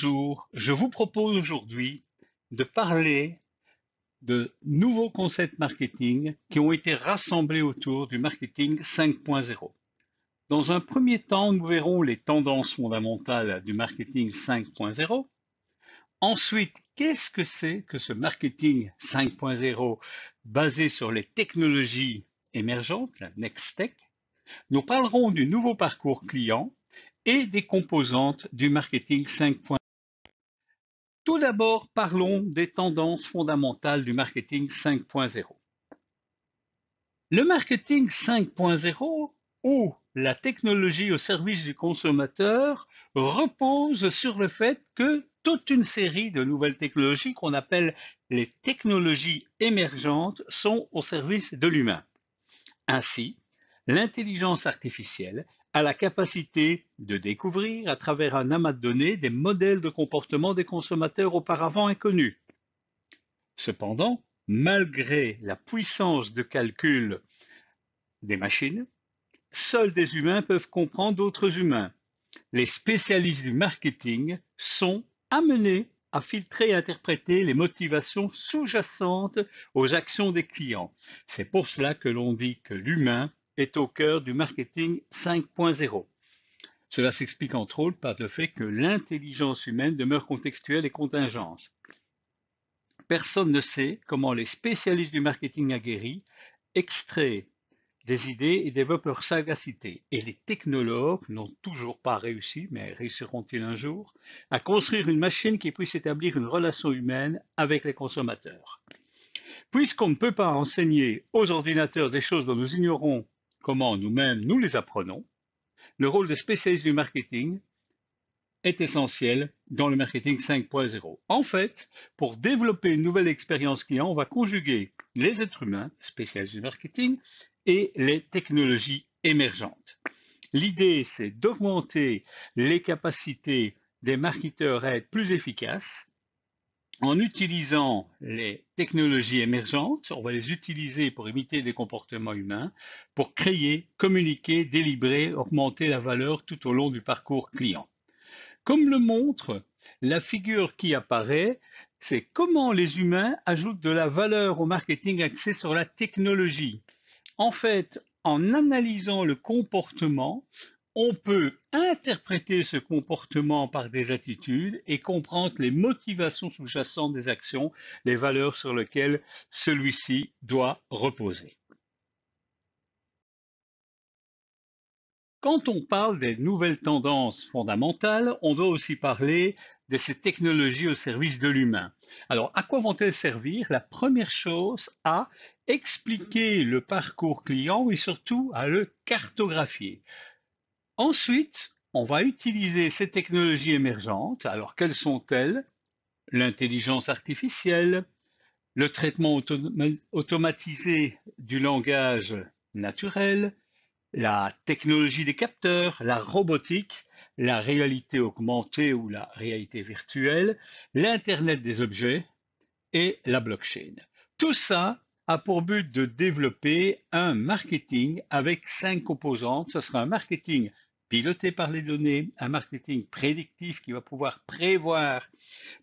Bonjour, je vous propose aujourd'hui de parler de nouveaux concepts marketing qui ont été rassemblés autour du marketing 5.0. Dans un premier temps, nous verrons les tendances fondamentales du marketing 5.0. Ensuite, qu'est-ce que c'est que ce marketing 5.0 basé sur les technologies émergentes, la Next Tech Nous parlerons du nouveau parcours client et des composantes du marketing 5.0. Tout d'abord, parlons des tendances fondamentales du marketing 5.0. Le marketing 5.0 ou la technologie au service du consommateur repose sur le fait que toute une série de nouvelles technologies qu'on appelle les technologies émergentes sont au service de l'humain. Ainsi, l'intelligence artificielle a la capacité de découvrir, à travers un amas de données, des modèles de comportement des consommateurs auparavant inconnus. Cependant, malgré la puissance de calcul des machines, seuls des humains peuvent comprendre d'autres humains. Les spécialistes du marketing sont amenés à filtrer et interpréter les motivations sous-jacentes aux actions des clients. C'est pour cela que l'on dit que l'humain est au cœur du marketing 5.0. Cela s'explique entre autres par le fait que l'intelligence humaine demeure contextuelle et contingente. Personne ne sait comment les spécialistes du marketing aguerris extraient des idées et développent leur sagacité. Et les technologues n'ont toujours pas réussi, mais réussiront-ils un jour, à construire une machine qui puisse établir une relation humaine avec les consommateurs. Puisqu'on ne peut pas enseigner aux ordinateurs des choses dont nous ignorons comment nous-mêmes nous les apprenons, le rôle des spécialistes du marketing est essentiel dans le marketing 5.0. En fait, pour développer une nouvelle expérience client, on va conjuguer les êtres humains, spécialistes du marketing, et les technologies émergentes. L'idée, c'est d'augmenter les capacités des marketeurs à être plus efficaces en utilisant les technologies émergentes, on va les utiliser pour imiter des comportements humains, pour créer, communiquer, délibérer, augmenter la valeur tout au long du parcours client. Comme le montre la figure qui apparaît, c'est comment les humains ajoutent de la valeur au marketing axé sur la technologie. En fait, en analysant le comportement, on peut interpréter ce comportement par des attitudes et comprendre les motivations sous-jacentes des actions, les valeurs sur lesquelles celui-ci doit reposer. Quand on parle des nouvelles tendances fondamentales, on doit aussi parler de ces technologies au service de l'humain. Alors, à quoi vont-elles servir La première chose, à expliquer le parcours client et surtout à le cartographier. Ensuite, on va utiliser ces technologies émergentes. Alors, quelles sont-elles L'intelligence artificielle, le traitement automatisé du langage naturel, la technologie des capteurs, la robotique, la réalité augmentée ou la réalité virtuelle, l'Internet des objets et la blockchain. Tout ça a pour but de développer un marketing avec cinq composantes. Ce sera un marketing piloté par les données, un marketing prédictif qui va pouvoir prévoir,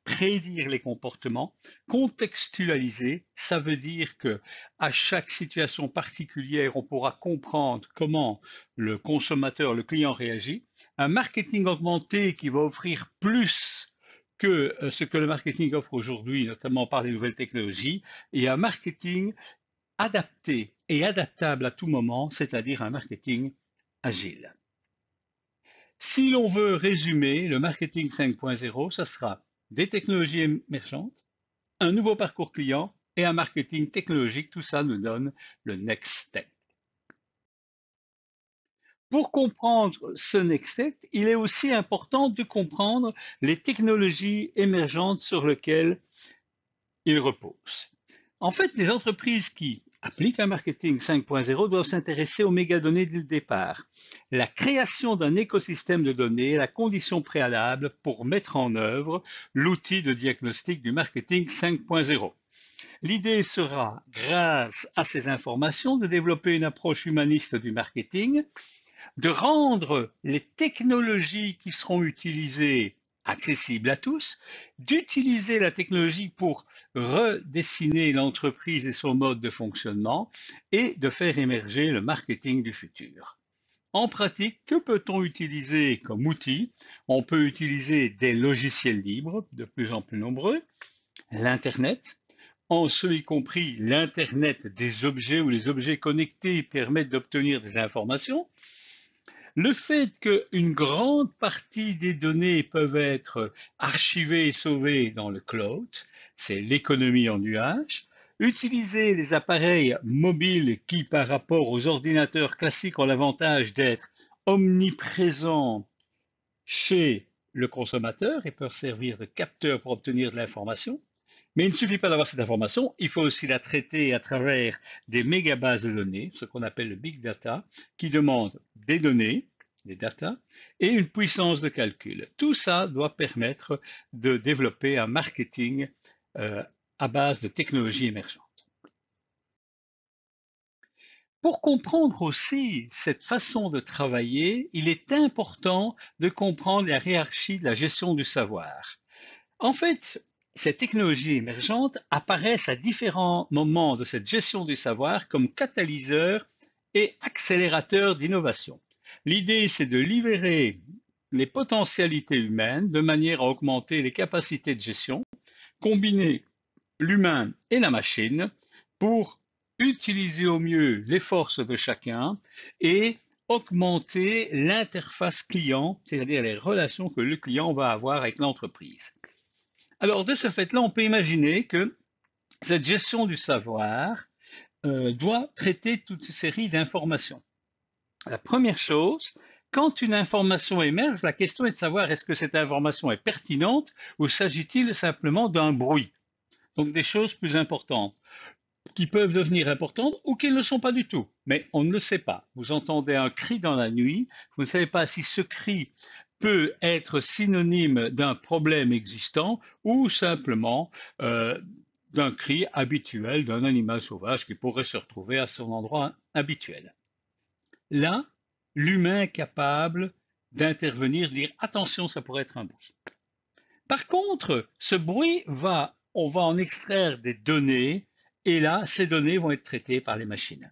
prédire les comportements, contextualiser, ça veut dire que à chaque situation particulière, on pourra comprendre comment le consommateur, le client réagit, un marketing augmenté qui va offrir plus que euh, ce que le marketing offre aujourd'hui, notamment par les nouvelles technologies, et un marketing adapté et adaptable à tout moment, c'est-à-dire un marketing agile. Si l'on veut résumer le marketing 5.0, ce sera des technologies émergentes, un nouveau parcours client et un marketing technologique. Tout ça nous donne le next step. Pour comprendre ce next step, il est aussi important de comprendre les technologies émergentes sur lesquelles il repose. En fait, les entreprises qui un Marketing 5.0 doivent s'intéresser aux mégadonnées dès le départ. La création d'un écosystème de données est la condition préalable pour mettre en œuvre l'outil de diagnostic du marketing 5.0. L'idée sera, grâce à ces informations, de développer une approche humaniste du marketing, de rendre les technologies qui seront utilisées accessible à tous, d'utiliser la technologie pour redessiner l'entreprise et son mode de fonctionnement et de faire émerger le marketing du futur. En pratique, que peut-on utiliser comme outil On peut utiliser des logiciels libres, de plus en plus nombreux, l'Internet, en ce y compris l'Internet des objets où les objets connectés permettent d'obtenir des informations, le fait qu'une grande partie des données peuvent être archivées et sauvées dans le cloud, c'est l'économie en nuage. Utiliser les appareils mobiles qui, par rapport aux ordinateurs classiques, ont l'avantage d'être omniprésents chez le consommateur et peuvent servir de capteurs pour obtenir de l'information. Mais il ne suffit pas d'avoir cette information, il faut aussi la traiter à travers des mégabases de données, ce qu'on appelle le big data, qui demande des données, des data, et une puissance de calcul. Tout ça doit permettre de développer un marketing euh, à base de technologies émergentes. Pour comprendre aussi cette façon de travailler, il est important de comprendre la hiérarchie de la gestion du savoir. En fait, ces technologies émergentes apparaissent à différents moments de cette gestion du savoir comme catalyseurs et accélérateurs d'innovation. L'idée, c'est de libérer les potentialités humaines de manière à augmenter les capacités de gestion, combiner l'humain et la machine pour utiliser au mieux les forces de chacun et augmenter l'interface client, c'est-à-dire les relations que le client va avoir avec l'entreprise. Alors, de ce fait-là, on peut imaginer que cette gestion du savoir euh, doit traiter toute une série d'informations. La première chose, quand une information émerge, la question est de savoir est-ce que cette information est pertinente ou s'agit-il simplement d'un bruit Donc des choses plus importantes qui peuvent devenir importantes ou qui ne le sont pas du tout. Mais on ne le sait pas. Vous entendez un cri dans la nuit, vous ne savez pas si ce cri peut être synonyme d'un problème existant ou simplement euh, d'un cri habituel d'un animal sauvage qui pourrait se retrouver à son endroit habituel. Là, l'humain est capable d'intervenir, dire attention, ça pourrait être un bruit. Par contre, ce bruit va, on va en extraire des données et là, ces données vont être traitées par les machines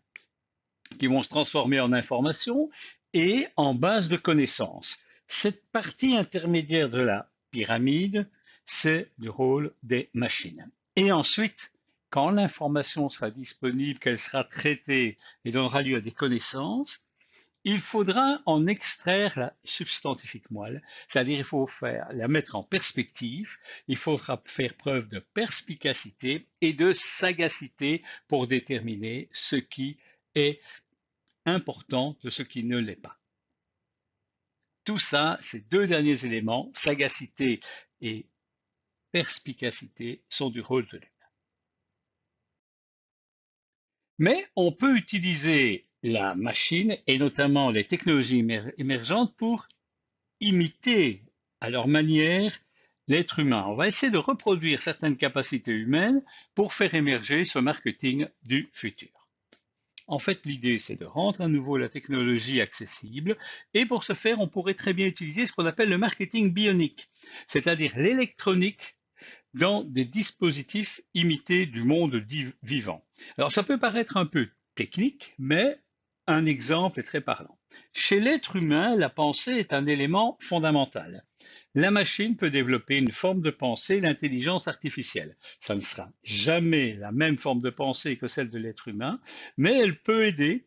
qui vont se transformer en information et en base de connaissances. Cette partie intermédiaire de la pyramide, c'est le rôle des machines. Et ensuite, quand l'information sera disponible, qu'elle sera traitée et donnera lieu à des connaissances, il faudra en extraire la substantifique moelle, c'est-à-dire il faut la mettre en perspective, il faudra faire preuve de perspicacité et de sagacité pour déterminer ce qui est important de ce qui ne l'est pas. Tout ça, ces deux derniers éléments, sagacité et perspicacité, sont du rôle de l'humain. Mais on peut utiliser la machine et notamment les technologies émergentes pour imiter à leur manière l'être humain. On va essayer de reproduire certaines capacités humaines pour faire émerger ce marketing du futur. En fait, l'idée, c'est de rendre à nouveau la technologie accessible. Et pour ce faire, on pourrait très bien utiliser ce qu'on appelle le marketing bionique, c'est-à-dire l'électronique dans des dispositifs imités du monde vivant. Alors, ça peut paraître un peu technique, mais un exemple est très parlant. Chez l'être humain, la pensée est un élément fondamental la machine peut développer une forme de pensée, l'intelligence artificielle. Ça ne sera jamais la même forme de pensée que celle de l'être humain, mais elle peut aider,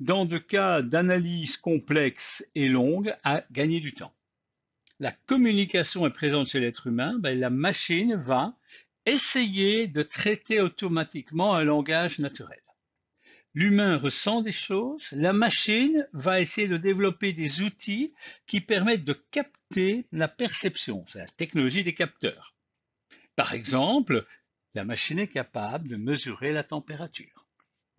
dans des cas d'analyse complexe et longue, à gagner du temps. La communication est présente chez l'être humain, ben, la machine va essayer de traiter automatiquement un langage naturel l'humain ressent des choses, la machine va essayer de développer des outils qui permettent de capter la perception, c'est la technologie des capteurs. Par exemple, la machine est capable de mesurer la température.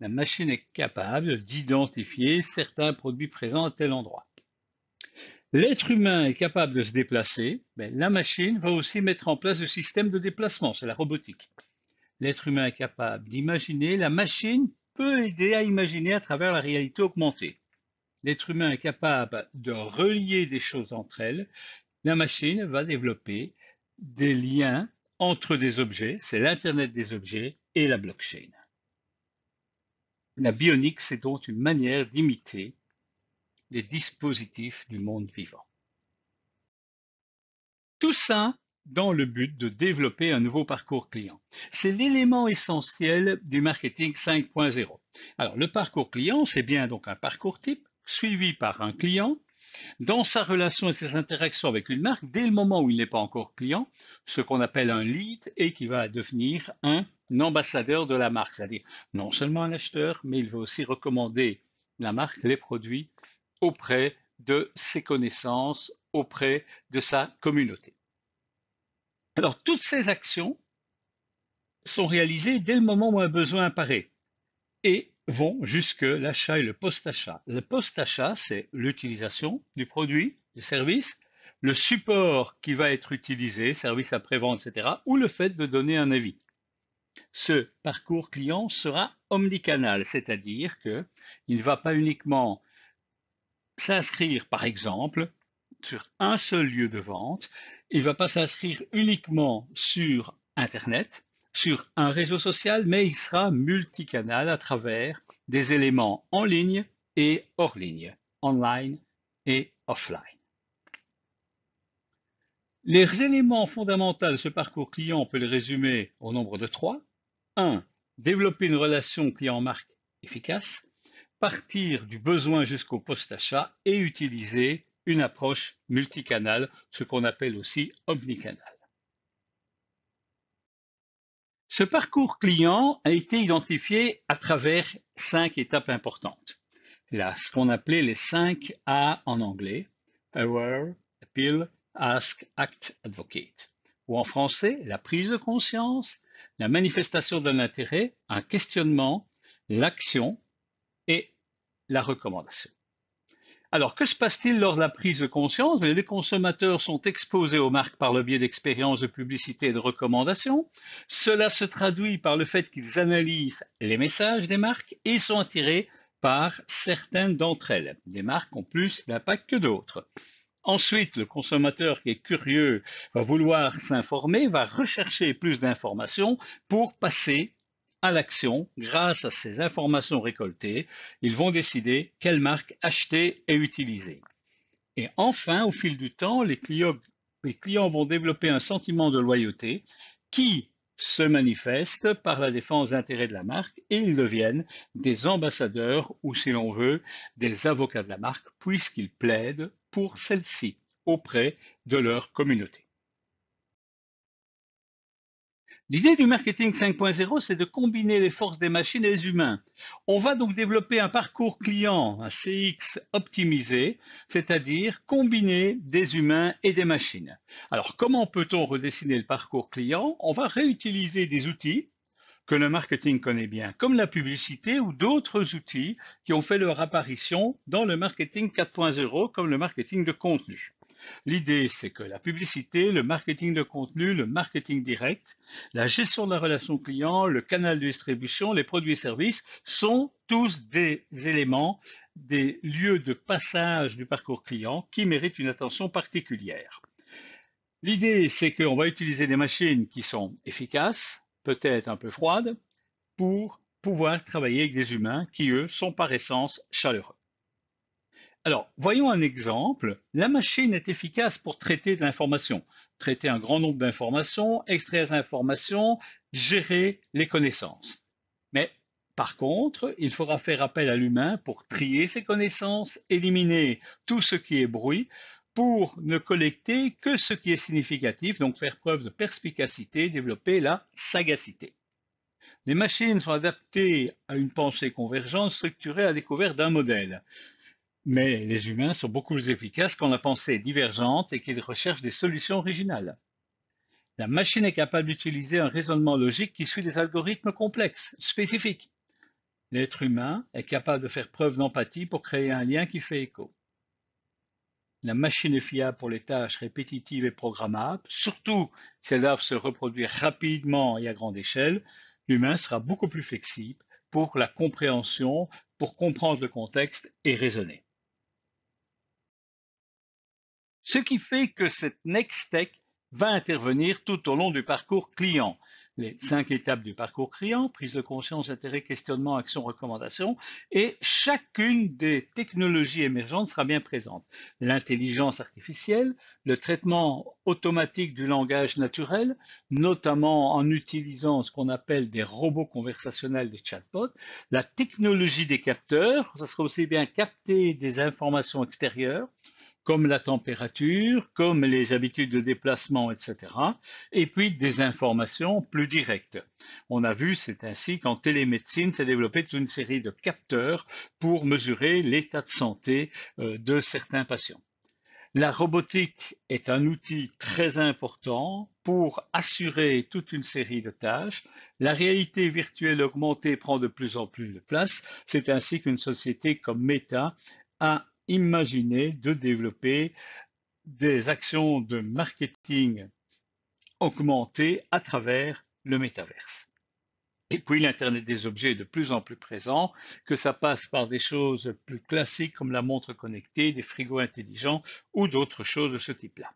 La machine est capable d'identifier certains produits présents à tel endroit. L'être humain est capable de se déplacer, mais la machine va aussi mettre en place le système de déplacement, c'est la robotique. L'être humain est capable d'imaginer, la machine peut aider à imaginer à travers la réalité augmentée. L'être humain est capable de relier des choses entre elles. La machine va développer des liens entre des objets, c'est l'Internet des objets et la blockchain. La bionique, c'est donc une manière d'imiter les dispositifs du monde vivant. Tout ça dans le but de développer un nouveau parcours client. C'est l'élément essentiel du marketing 5.0. Alors, le parcours client, c'est bien donc un parcours type suivi par un client dans sa relation et ses interactions avec une marque dès le moment où il n'est pas encore client, ce qu'on appelle un lead et qui va devenir un ambassadeur de la marque, c'est-à-dire non seulement un acheteur, mais il va aussi recommander la marque, les produits auprès de ses connaissances, auprès de sa communauté. Alors, toutes ces actions sont réalisées dès le moment où un besoin apparaît et vont jusque l'achat et le post-achat. Le post-achat, c'est l'utilisation du produit, du service, le support qui va être utilisé, service après-vente, etc., ou le fait de donner un avis. Ce parcours client sera omnicanal, c'est-à-dire qu'il ne va pas uniquement s'inscrire, par exemple, sur un seul lieu de vente. Il ne va pas s'inscrire uniquement sur Internet, sur un réseau social, mais il sera multicanal à travers des éléments en ligne et hors ligne, online et offline. Les éléments fondamentaux de ce parcours client, on peut les résumer au nombre de trois. 1. Développer une relation client-marque efficace, partir du besoin jusqu'au post-achat et utiliser une approche multicanale, ce qu'on appelle aussi omnicanal. Ce parcours client a été identifié à travers cinq étapes importantes. Là, ce qu'on appelait les cinq A en anglais, Aware, Appeal, Ask, Act, Advocate, ou en français, la prise de conscience, la manifestation d'un intérêt, un questionnement, l'action et la recommandation. Alors, que se passe-t-il lors de la prise de conscience eh Les consommateurs sont exposés aux marques par le biais d'expériences de publicité et de recommandations. Cela se traduit par le fait qu'ils analysent les messages des marques et sont attirés par certaines d'entre elles. Des marques ont plus d'impact que d'autres. Ensuite, le consommateur qui est curieux va vouloir s'informer, va rechercher plus d'informations pour passer à l'action. Grâce à ces informations récoltées, ils vont décider quelle marque acheter et utiliser. Et enfin, au fil du temps, les clients, les clients vont développer un sentiment de loyauté qui se manifeste par la défense d'intérêts de la marque et ils deviennent des ambassadeurs ou, si l'on veut, des avocats de la marque puisqu'ils plaident pour celle-ci auprès de leur communauté. L'idée du marketing 5.0, c'est de combiner les forces des machines et des humains. On va donc développer un parcours client, un CX optimisé, c'est-à-dire combiner des humains et des machines. Alors, comment peut-on redessiner le parcours client On va réutiliser des outils que le marketing connaît bien, comme la publicité ou d'autres outils qui ont fait leur apparition dans le marketing 4.0, comme le marketing de contenu. L'idée, c'est que la publicité, le marketing de contenu, le marketing direct, la gestion de la relation client, le canal de distribution, les produits et services sont tous des éléments, des lieux de passage du parcours client qui méritent une attention particulière. L'idée, c'est qu'on va utiliser des machines qui sont efficaces, peut-être un peu froides, pour pouvoir travailler avec des humains qui, eux, sont par essence chaleureux. Alors, voyons un exemple. La machine est efficace pour traiter de l'information, traiter un grand nombre d'informations, extraire des informations, gérer les connaissances. Mais par contre, il faudra faire appel à l'humain pour trier ses connaissances, éliminer tout ce qui est bruit, pour ne collecter que ce qui est significatif, donc faire preuve de perspicacité, développer la sagacité. Les machines sont adaptées à une pensée convergente structurée à la découverte d'un modèle. Mais les humains sont beaucoup plus efficaces quand la pensée est divergente et qu'ils recherchent des solutions originales. La machine est capable d'utiliser un raisonnement logique qui suit des algorithmes complexes, spécifiques. L'être humain est capable de faire preuve d'empathie pour créer un lien qui fait écho. La machine est fiable pour les tâches répétitives et programmables, surtout si elles doivent se reproduire rapidement et à grande échelle. L'humain sera beaucoup plus flexible pour la compréhension, pour comprendre le contexte et raisonner. Ce qui fait que cette Next Tech va intervenir tout au long du parcours client. Les cinq étapes du parcours client, prise de conscience, intérêt, questionnement, action, recommandation, et chacune des technologies émergentes sera bien présente. L'intelligence artificielle, le traitement automatique du langage naturel, notamment en utilisant ce qu'on appelle des robots conversationnels, des chatbots, la technologie des capteurs, ça sera aussi bien capter des informations extérieures, comme la température, comme les habitudes de déplacement, etc. Et puis des informations plus directes. On a vu, c'est ainsi qu'en télémédecine s'est développée toute une série de capteurs pour mesurer l'état de santé euh, de certains patients. La robotique est un outil très important pour assurer toute une série de tâches. La réalité virtuelle augmentée prend de plus en plus de place. C'est ainsi qu'une société comme Meta a imaginer de développer des actions de marketing augmentées à travers le métaverse. Et puis l'Internet des objets est de plus en plus présent, que ça passe par des choses plus classiques comme la montre connectée, des frigos intelligents ou d'autres choses de ce type-là.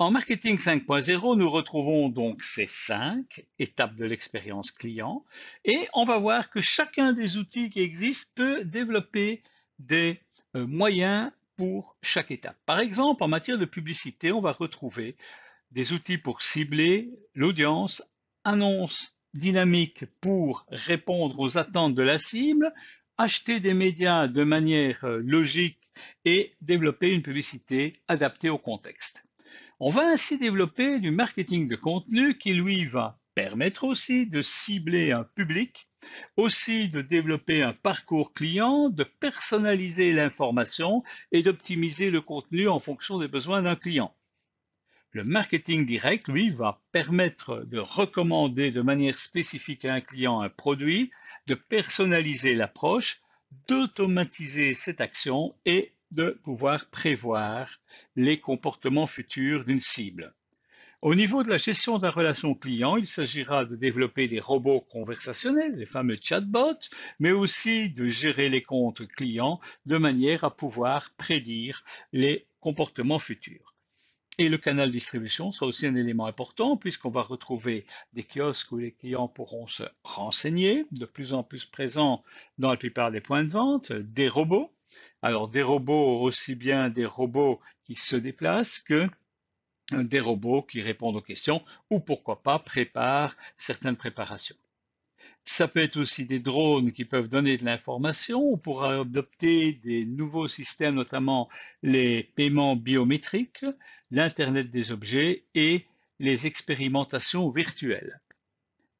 En marketing 5.0, nous retrouvons donc ces cinq étapes de l'expérience client et on va voir que chacun des outils qui existent peut développer des euh, moyens pour chaque étape. Par exemple, en matière de publicité, on va retrouver des outils pour cibler l'audience, annonces dynamiques pour répondre aux attentes de la cible, acheter des médias de manière euh, logique et développer une publicité adaptée au contexte. On va ainsi développer du marketing de contenu qui lui va permettre aussi de cibler un public, aussi de développer un parcours client, de personnaliser l'information et d'optimiser le contenu en fonction des besoins d'un client. Le marketing direct, lui, va permettre de recommander de manière spécifique à un client un produit, de personnaliser l'approche, d'automatiser cette action et de pouvoir prévoir les comportements futurs d'une cible. Au niveau de la gestion de la relation client, il s'agira de développer des robots conversationnels, les fameux chatbots, mais aussi de gérer les comptes clients de manière à pouvoir prédire les comportements futurs. Et le canal distribution sera aussi un élément important puisqu'on va retrouver des kiosques où les clients pourront se renseigner, de plus en plus présents dans la plupart des points de vente, des robots alors des robots, aussi bien des robots qui se déplacent que des robots qui répondent aux questions ou pourquoi pas préparent certaines préparations. Ça peut être aussi des drones qui peuvent donner de l'information. On pourra adopter des nouveaux systèmes, notamment les paiements biométriques, l'Internet des objets et les expérimentations virtuelles.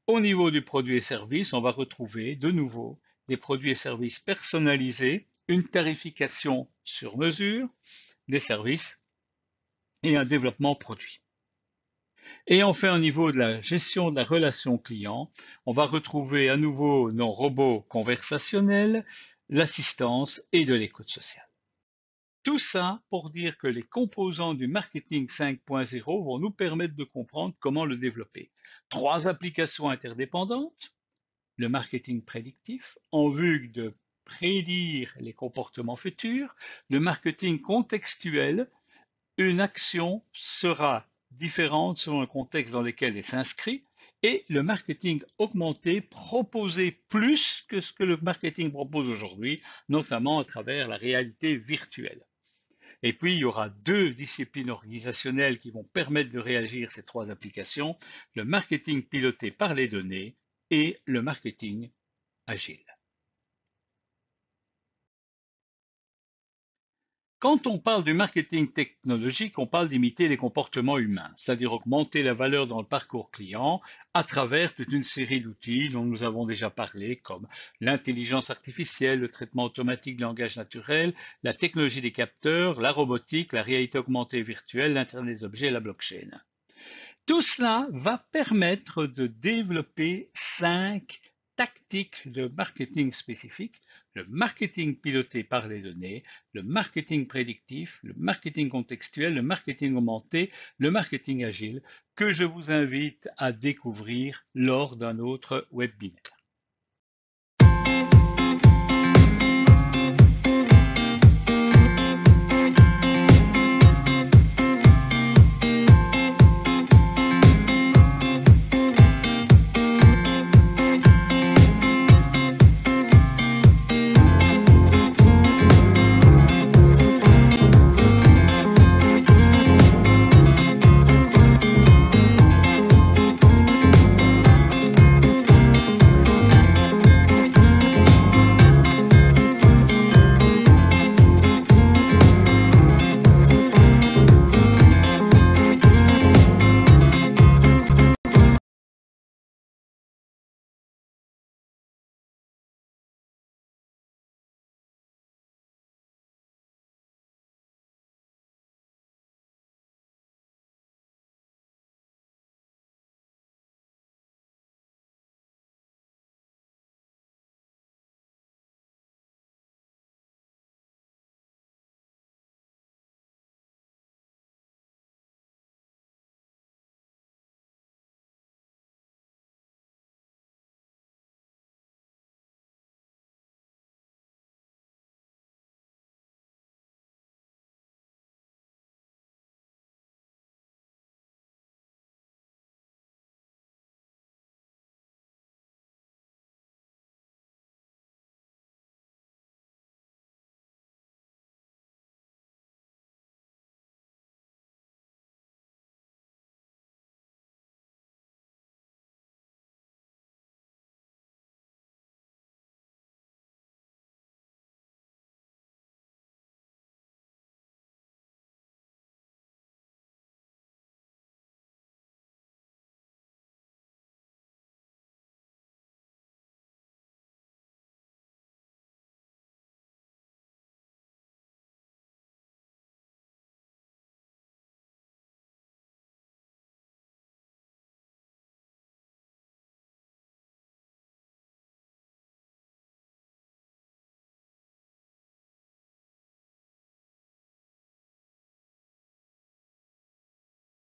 Au niveau du produit et service, on va retrouver de nouveau des produits et services personnalisés une tarification sur mesure des services et un développement produit. Et enfin, au niveau de la gestion de la relation client, on va retrouver à nouveau nos robots conversationnels, l'assistance et de l'écoute sociale. Tout ça pour dire que les composants du marketing 5.0 vont nous permettre de comprendre comment le développer. Trois applications interdépendantes, le marketing prédictif en vue de prédire les comportements futurs, le marketing contextuel, une action sera différente selon le contexte dans lequel elle s'inscrit, et le marketing augmenté proposer plus que ce que le marketing propose aujourd'hui, notamment à travers la réalité virtuelle. Et puis, il y aura deux disciplines organisationnelles qui vont permettre de réagir ces trois applications, le marketing piloté par les données et le marketing agile. Quand on parle du marketing technologique, on parle d'imiter les comportements humains, c'est-à-dire augmenter la valeur dans le parcours client à travers toute une série d'outils dont nous avons déjà parlé, comme l'intelligence artificielle, le traitement automatique de langage naturel, la technologie des capteurs, la robotique, la réalité augmentée virtuelle, l'Internet des objets la blockchain. Tout cela va permettre de développer cinq tactique de marketing spécifique, le marketing piloté par les données, le marketing prédictif, le marketing contextuel, le marketing augmenté, le marketing agile, que je vous invite à découvrir lors d'un autre webinaire.